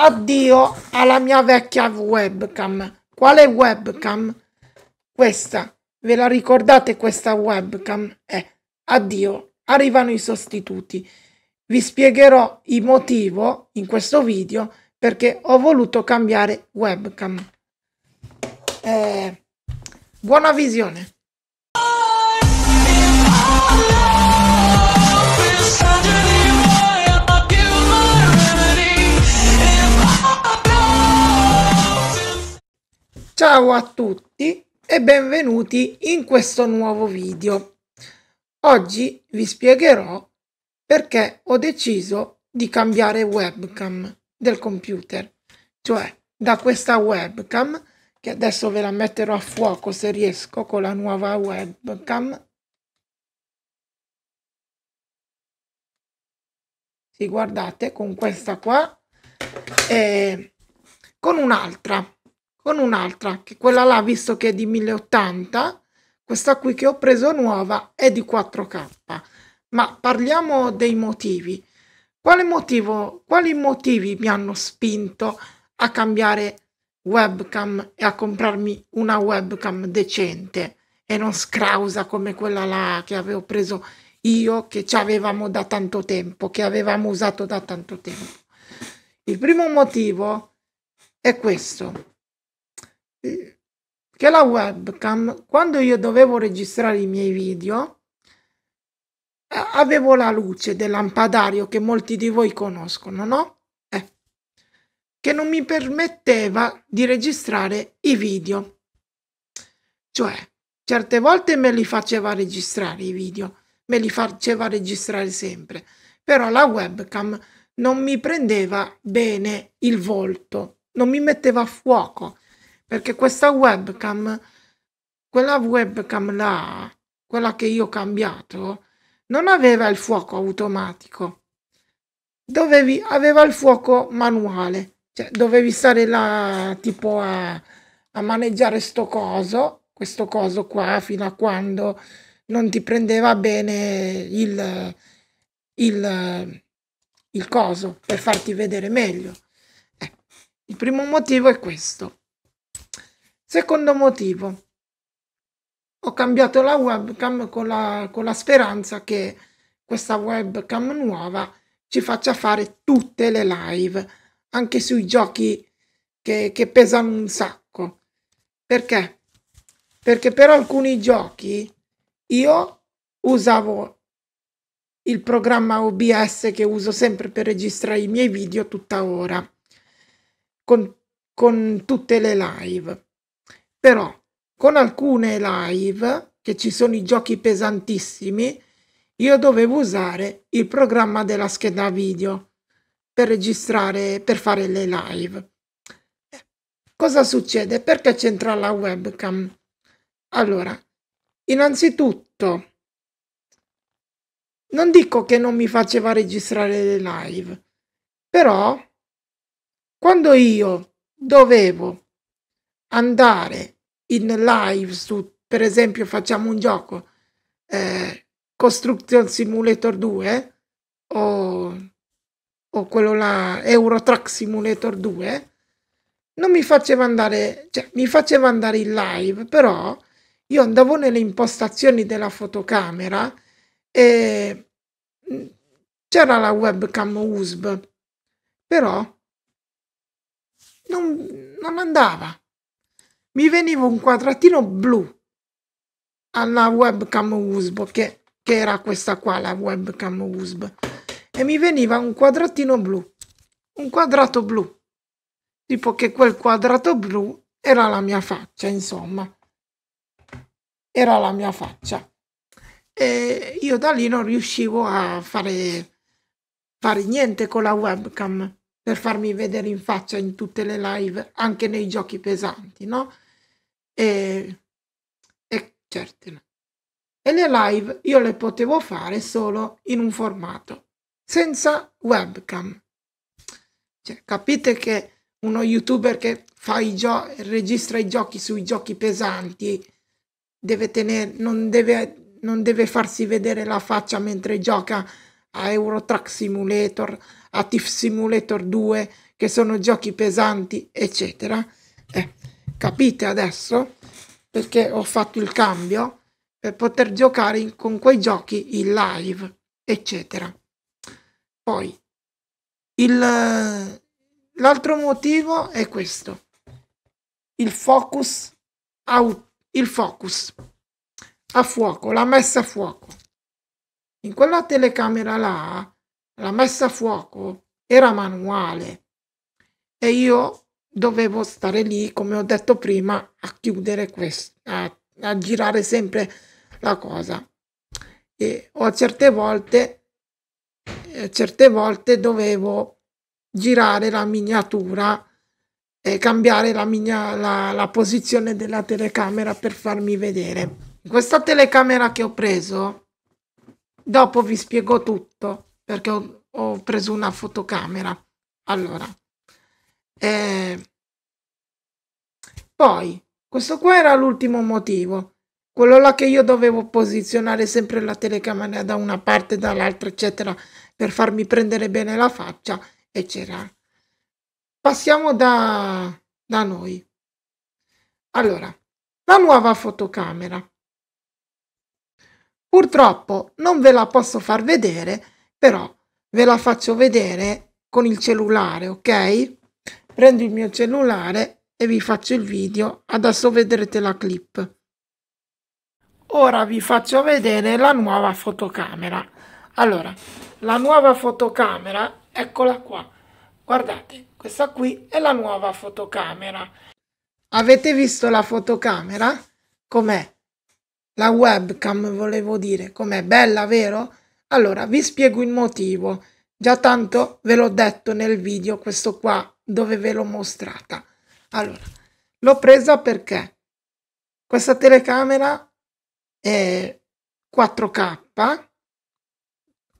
Addio alla mia vecchia webcam. Quale webcam? Questa. Ve la ricordate questa webcam? Eh, addio. Arrivano i sostituti. Vi spiegherò il motivo in questo video perché ho voluto cambiare webcam. Eh, buona visione. Ciao a tutti e benvenuti in questo nuovo video. Oggi vi spiegherò perché ho deciso di cambiare webcam del computer, cioè da questa webcam che adesso ve la metterò a fuoco se riesco con la nuova webcam. Sì, guardate con questa qua e con un'altra con un'altra, che quella là, visto che è di 1080, questa qui che ho preso nuova è di 4K. Ma parliamo dei motivi. Quale motivo, quali motivi mi hanno spinto a cambiare webcam e a comprarmi una webcam decente e non scrausa come quella là che avevo preso io, che ci avevamo da tanto tempo, che avevamo usato da tanto tempo? Il primo motivo è questo che la webcam, quando io dovevo registrare i miei video, eh, avevo la luce del lampadario che molti di voi conoscono, no? Eh, che non mi permetteva di registrare i video. Cioè, certe volte me li faceva registrare i video, me li faceva registrare sempre, però la webcam non mi prendeva bene il volto, non mi metteva a fuoco perché questa webcam, quella webcam là, quella che io ho cambiato, non aveva il fuoco automatico, dovevi, aveva il fuoco manuale, cioè dovevi stare là tipo a, a maneggiare sto coso, questo coso qua, fino a quando non ti prendeva bene il, il, il coso per farti vedere meglio. Eh, il primo motivo è questo. Secondo motivo, ho cambiato la webcam con la, con la speranza che questa webcam nuova ci faccia fare tutte le live, anche sui giochi che, che pesano un sacco. Perché? Perché per alcuni giochi io usavo il programma OBS che uso sempre per registrare i miei video tutta ora, con, con tutte le live però con alcune live che ci sono i giochi pesantissimi io dovevo usare il programma della scheda video per registrare per fare le live cosa succede perché c'entra la webcam allora innanzitutto non dico che non mi faceva registrare le live però quando io dovevo andare in live su, per esempio, facciamo un gioco eh, Construction Simulator 2 o, o quello là Euro Simulator 2 non mi faceva andare, cioè mi faceva andare in live, però io andavo nelle impostazioni della fotocamera e mm, c'era la webcam USB, però non, non andava mi veniva un quadratino blu alla webcam USB, che, che era questa qua, la webcam USB, e mi veniva un quadratino blu, un quadrato blu, tipo che quel quadrato blu era la mia faccia, insomma, era la mia faccia. E io da lì non riuscivo a fare, fare niente con la webcam per farmi vedere in faccia in tutte le live, anche nei giochi pesanti, no? e, e certe. E le live io le potevo fare solo in un formato, senza webcam. Cioè, capite che uno youtuber che fa i gio- registra i giochi sui giochi pesanti deve tenere, non, deve, non deve farsi vedere la faccia mentre gioca a Euro Truck Simulator, a Tiff Simulator 2, che sono giochi pesanti, eccetera. Eh. Capite adesso perché ho fatto il cambio per poter giocare in, con quei giochi in live, eccetera. Poi il, l'altro motivo è questo. Il focus, out, il focus a fuoco, la messa a fuoco. In quella telecamera là, la messa a fuoco era manuale e io dovevo stare lì, come ho detto prima, a chiudere questo, a, a girare sempre la cosa. E o certe volte, eh, certe volte dovevo girare la miniatura e cambiare la, mia, la, la posizione della telecamera per farmi vedere. Questa telecamera che ho preso, dopo vi spiego tutto perché ho, ho preso una fotocamera. Allora, e... Eh, poi, questo qua era l'ultimo motivo. Quello là che io dovevo posizionare sempre la telecamera da una parte, e dall'altra, eccetera, per farmi prendere bene la faccia, eccetera. Passiamo da, da noi. Allora, la nuova fotocamera. Purtroppo non ve la posso far vedere, però ve la faccio vedere con il cellulare, ok? prendo il mio cellulare e vi faccio il video, adesso vedrete la clip. Ora vi faccio vedere la nuova fotocamera. Allora, la nuova fotocamera, eccola qua. Guardate, questa qui è la nuova fotocamera. Avete visto la fotocamera? Com'è? La webcam, volevo dire. Com'è? Bella, vero? Allora, vi spiego il motivo. Già tanto ve l'ho detto nel video, questo qua dove ve l'ho mostrata. Allora, l'ho presa perché questa telecamera è 4K,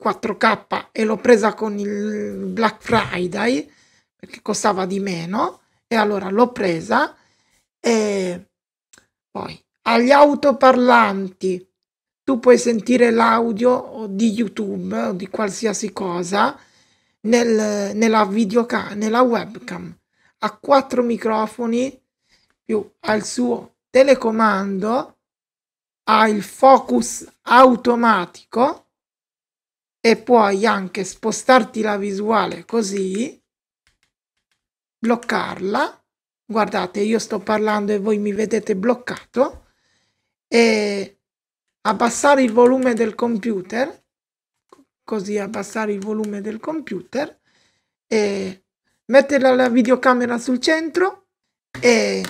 4K e l'ho presa con il Black Friday perché costava di meno e allora l'ho presa e poi agli autoparlanti tu puoi sentire l'audio di YouTube o di qualsiasi cosa nel, nella, videoca- nella webcam. Ha quattro microfoni più al suo telecomando, ha il focus automatico e puoi anche spostarti la visuale così, bloccarla. Guardate, io sto parlando e voi mi vedete bloccato e abbassare il volume del computer così abbassare il volume del computer e mettere la videocamera sul centro e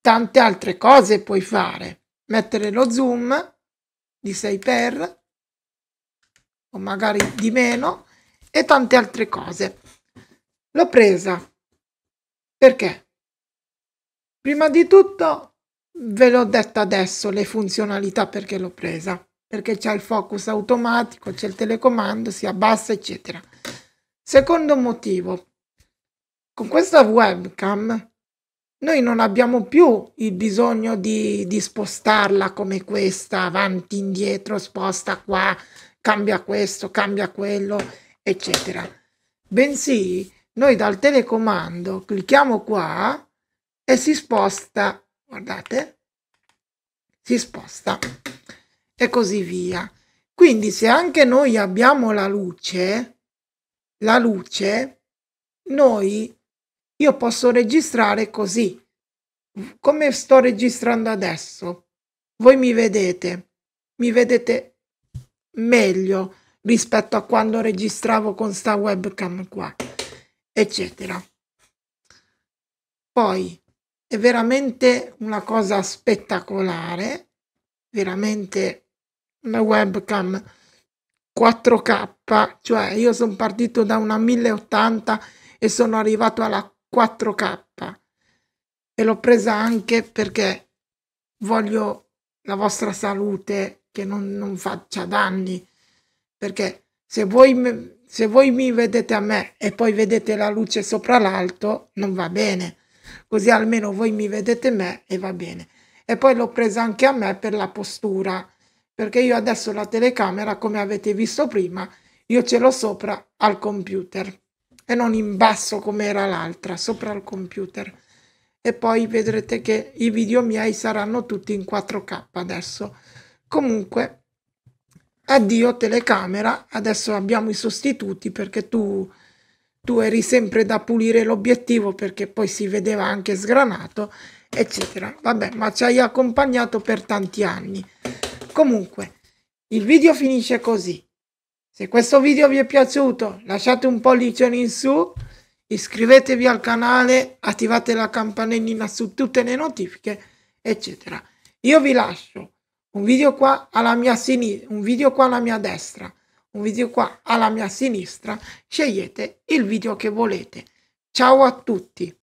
tante altre cose puoi fare mettere lo zoom di 6 x o magari di meno e tante altre cose l'ho presa perché prima di tutto ve l'ho detta adesso le funzionalità perché l'ho presa perché c'è il focus automatico, c'è il telecomando, si abbassa, eccetera. Secondo motivo, con questa webcam noi non abbiamo più il bisogno di, di spostarla come questa, avanti, indietro, sposta qua, cambia questo, cambia quello, eccetera. Bensì, noi dal telecomando clicchiamo qua e si sposta, guardate, si sposta e così via. Quindi se anche noi abbiamo la luce, la luce, noi, io posso registrare così, come sto registrando adesso. Voi mi vedete, mi vedete meglio rispetto a quando registravo con sta webcam qua, eccetera. Poi è veramente una cosa spettacolare, veramente una webcam 4K, cioè io sono partito da una 1080 e sono arrivato alla 4K e l'ho presa anche perché voglio la vostra salute che non, non faccia danni perché se voi, se voi mi vedete a me e poi vedete la luce sopra l'alto non va bene così almeno voi mi vedete me e va bene e poi l'ho presa anche a me per la postura perché io adesso la telecamera, come avete visto prima, io ce l'ho sopra al computer e non in basso come era l'altra, sopra al computer. E poi vedrete che i video miei saranno tutti in 4K adesso. Comunque, addio telecamera, adesso abbiamo i sostituti perché tu, tu eri sempre da pulire l'obiettivo perché poi si vedeva anche sgranato, eccetera. Vabbè, ma ci hai accompagnato per tanti anni. Comunque, il video finisce così. Se questo video vi è piaciuto, lasciate un pollice in su, iscrivetevi al canale, attivate la campanellina su tutte le notifiche, eccetera. Io vi lascio un video qua alla mia sinistra, un video qua alla mia destra, un video qua alla mia sinistra. Scegliete il video che volete. Ciao a tutti!